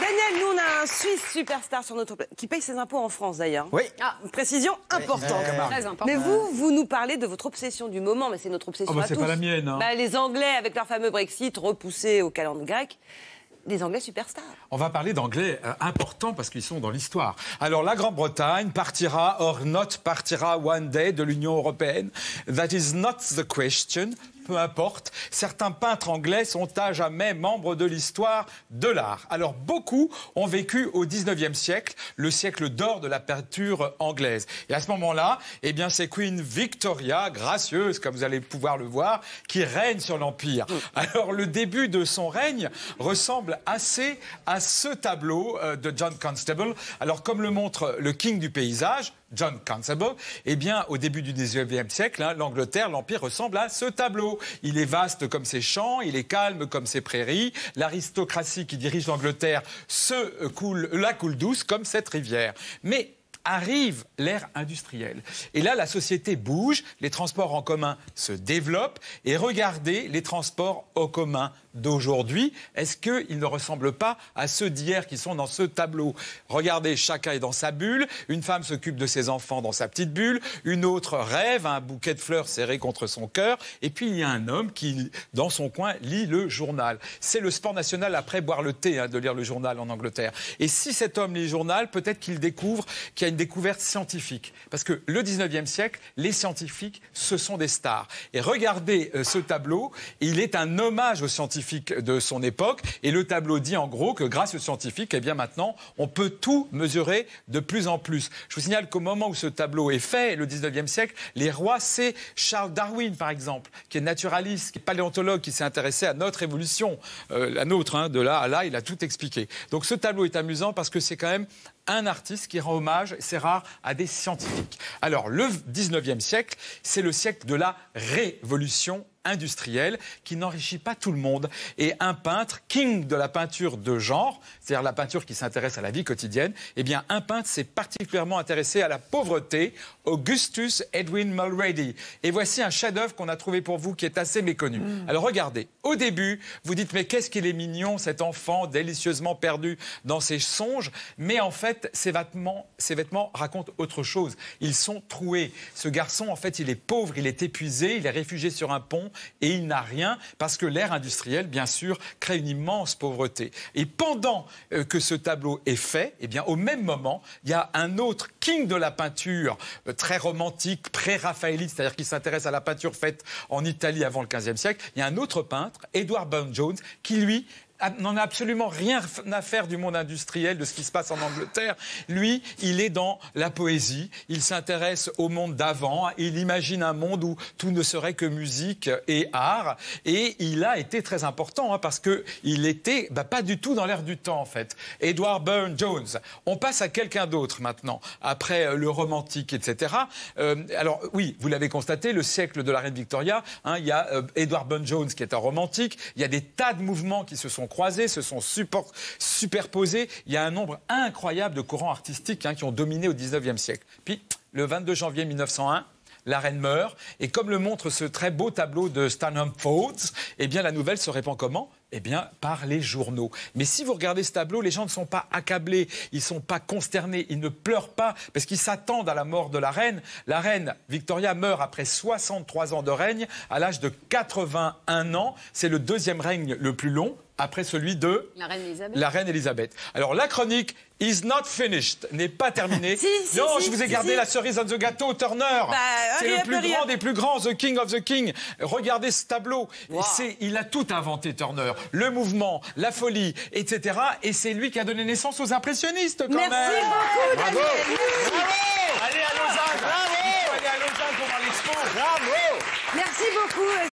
Daniel, nous, on a un Suisse superstar sur notre qui paye ses impôts en France, d'ailleurs. Oui. Ah, une précision eh, importante. Eh, Très importante. Mais vous, vous nous parlez de votre obsession du moment, mais c'est notre obsession oh, bah, à tous. pas la mienne. Hein. Bah, les Anglais, avec leur fameux Brexit, repoussé au calendrier grec des Anglais superstars. On va parler d'Anglais euh, importants parce qu'ils sont dans l'histoire. Alors la Grande-Bretagne partira or not partira one day de l'Union européenne. That is not the question peu importe, certains peintres anglais sont à jamais membres de l'histoire de l'art. Alors beaucoup ont vécu au 19e siècle, le siècle d'or de la peinture anglaise. Et à ce moment-là, eh bien c'est Queen Victoria, gracieuse comme vous allez pouvoir le voir, qui règne sur l'empire. Mm. Alors le début de son règne ressemble assez à ce tableau euh, de John Constable. Alors comme le montre le King du paysage, John Constable, eh bien, au début du 19e siècle, hein, l'Angleterre, l'Empire ressemble à ce tableau. Il est vaste comme ses champs, il est calme comme ses prairies. L'aristocratie qui dirige l'Angleterre se coule, la coule douce comme cette rivière. Mais arrive l'ère industrielle. Et là, la société bouge, les transports en commun se développent, et regardez les transports en commun d'aujourd'hui. Est-ce qu'ils ne ressemblent pas à ceux d'hier qui sont dans ce tableau Regardez, chacun est dans sa bulle, une femme s'occupe de ses enfants dans sa petite bulle, une autre rêve, un bouquet de fleurs serré contre son cœur, et puis il y a un homme qui, dans son coin, lit le journal. C'est le sport national après boire le thé, hein, de lire le journal en Angleterre. Et si cet homme lit le journal, peut-être qu'il découvre qu'il y a une découverte scientifique. Parce que le 19e siècle, les scientifiques, ce sont des stars. Et regardez euh, ce tableau, il est un hommage aux scientifiques de son époque. Et le tableau dit en gros que grâce aux scientifiques, et eh bien maintenant, on peut tout mesurer de plus en plus. Je vous signale qu'au moment où ce tableau est fait, le 19e siècle, les rois, c'est Charles Darwin, par exemple, qui est naturaliste, qui est paléontologue, qui s'est intéressé à notre évolution, euh, la nôtre, hein, de là à là, il a tout expliqué. Donc ce tableau est amusant parce que c'est quand même un artiste qui rend hommage c'est rare, à des scientifiques. Alors, le 19e siècle, c'est le siècle de la révolution industriel qui n'enrichit pas tout le monde. Et un peintre, king de la peinture de genre, c'est-à-dire la peinture qui s'intéresse à la vie quotidienne, eh bien, un peintre s'est particulièrement intéressé à la pauvreté, Augustus Edwin Mulrady. Et voici un chef-d'œuvre qu'on a trouvé pour vous qui est assez méconnu. Hmm. Alors regardez, au début, vous dites mais qu'est-ce qu'il est mignon cet enfant délicieusement perdu dans ses songes, mais en fait, ses vêtements, ses vêtements racontent autre chose. Ils sont troués. Ce garçon, en fait, il est pauvre, il est épuisé, il est réfugié sur un pont et il n'a rien parce que l'ère industrielle, bien sûr, crée une immense pauvreté. Et pendant euh, que ce tableau est fait, eh bien, au même moment, il y a un autre king de la peinture euh, très romantique, pré-raphaélite, c'est-à-dire qui s'intéresse à la peinture faite en Italie avant le XVe siècle. Il y a un autre peintre, Edward Burne-Jones, qui lui n'en a absolument rien à faire du monde industriel, de ce qui se passe en Angleterre. Lui, il est dans la poésie, il s'intéresse au monde d'avant, il imagine un monde où tout ne serait que musique et art, et il a été très important, hein, parce qu'il était bah, pas du tout dans l'air du temps, en fait. Edward Burne-Jones, on passe à quelqu'un d'autre maintenant, après euh, le romantique, etc. Euh, alors oui, vous l'avez constaté, le siècle de la reine Victoria, hein, il y a euh, Edward Burne-Jones qui est un romantique, il y a des tas de mouvements qui se sont croisés, se sont superposés. Il y a un nombre incroyable de courants artistiques hein, qui ont dominé au 19e siècle. Puis, le 22 janvier 1901, la reine meurt. Et comme le montre ce très beau tableau de Stanham Fowles, eh bien, la nouvelle se répand comment eh bien, par les journaux. Mais si vous regardez ce tableau, les gens ne sont pas accablés, ils ne sont pas consternés, ils ne pleurent pas parce qu'ils s'attendent à la mort de la reine. La reine Victoria meurt après 63 ans de règne à l'âge de 81 ans. C'est le deuxième règne le plus long après celui de la reine Elisabeth. Alors la chronique is not finished n'est pas terminée. non, je vous ai gardé la cerise on the gâteau, Turner. Bah, c'est le plus grand des plus grands, the king of the king. Regardez ce tableau. Il a tout inventé, Turner. Le mouvement, la folie, etc. Et c'est lui qui a donné naissance aux impressionnistes, quand Merci beaucoup, Daniel. Bravo. Allez à Lausanne. Bravo. Allez à Lausanne pour voir l'expo. Bravo. Merci beaucoup,